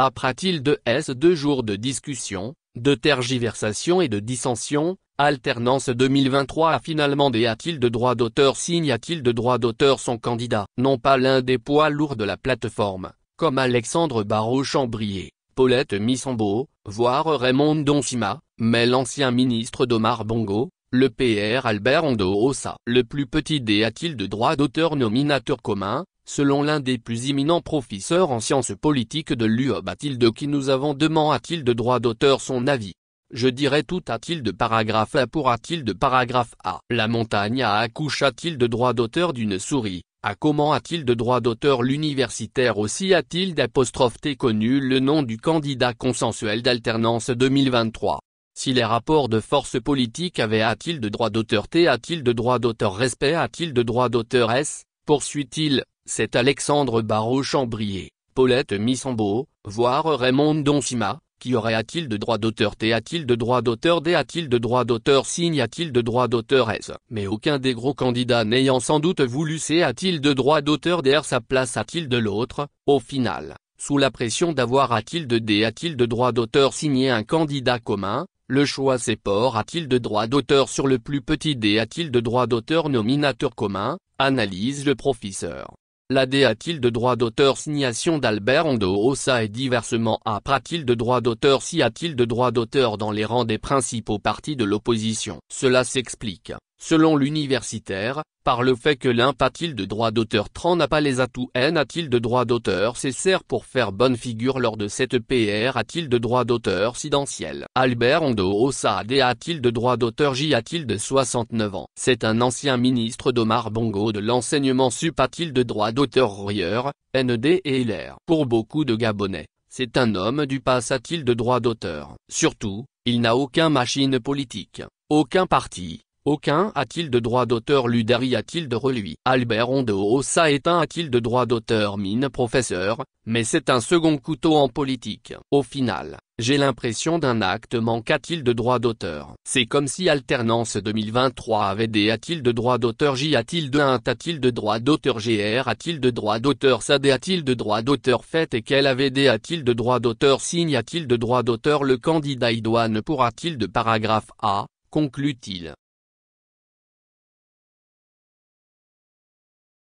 Après-il de S deux jours de discussion, de tergiversation et de dissension, Alternance 2023 a finalement des t il de droit d'auteur signe a-t-il de droit d'auteur son candidat Non pas l'un des poids lourds de la plateforme, comme Alexandre Barrault-Chambrier, Paulette Missambo, voire Raymond Donsima, mais l'ancien ministre d'Omar Bongo, le PR Albert Ondo Ossa. Le plus petit des a-t-il de droit d'auteur nominateur commun, selon l'un des plus éminents professeurs en sciences politiques de l'UOB de qui nous avons demandé a-t-il de droit d'auteur son avis. Je dirais tout a-t-il de paragraphe A pour a-t-il de paragraphe A. La montagne a accouche a-t-il de droit d'auteur d'une souris, à comment a-t-il de droit d'auteur l'universitaire aussi a-t-il d'apostrophe T connu le nom du candidat consensuel d'alternance 2023. Si les rapports de force politique avaient a-t-il de droit d'auteur T a-t-il de droit d'auteur respect a-t-il de droit d'auteur S, poursuit-il, c'est Alexandre barreau chambrier Paulette Missambeau, voire Raymond Doncima, qui aurait a-t-il de droit d'auteur T a-t-il de droit d'auteur D a-t-il de droit d'auteur Signe a-t-il de droit d'auteur S Mais aucun des gros candidats n'ayant sans doute voulu C a-t-il de droit d'auteur derrière sa place a-t-il de l'autre, au final, sous la pression d'avoir a-t-il de D a-t-il de droit d'auteur signé un candidat commun, le choix port a-t-il de droit d'auteur sur le plus petit D a-t-il de droit d'auteur nominateur commun, analyse le professeur. L'AD a-t-il de droit d'auteur Signation d'Albert Ando-Ossa et diversement a t il de droit d'auteur Si a-t-il de droit d'auteur dans les rangs des principaux partis de l'opposition Cela s'explique selon l'universitaire, par le fait que l'un a-t-il de droit d'auteur Tran n'a pas les atouts N a-t-il de droit d'auteur sert pour faire bonne figure lors de cette PR a-t-il de droit d'auteur Sidentiel Albert Ondo sad a-t-il de droit d'auteur J a-t-il de 69 ans C'est un ancien ministre d'Omar Bongo de l'enseignement sup a-t-il de droit d'auteur rieur, ND et LR. Pour beaucoup de Gabonais, c'est un homme du pass a-t-il de droit d'auteur Surtout, il n'a aucun machine politique, aucun parti, aucun a-t-il de droit d'auteur Ludari a-t-il de relui? Albert Rondeau ça est un a-t-il de droit d'auteur Mine professeur, mais c'est un second couteau en politique. Au final, j'ai l'impression d'un acte a t il de droit d'auteur C'est comme si Alternance 2023 avait des a-t-il de droit d'auteur J a-t-il de 1 a-t-il de droit d'auteur GR a-t-il de droit d'auteur SAD a-t-il de droit d'auteur fait et quel des a-t-il de droit d'auteur signe a-t-il de droit d'auteur Le candidat idoine pourra-t-il de paragraphe A conclut-il.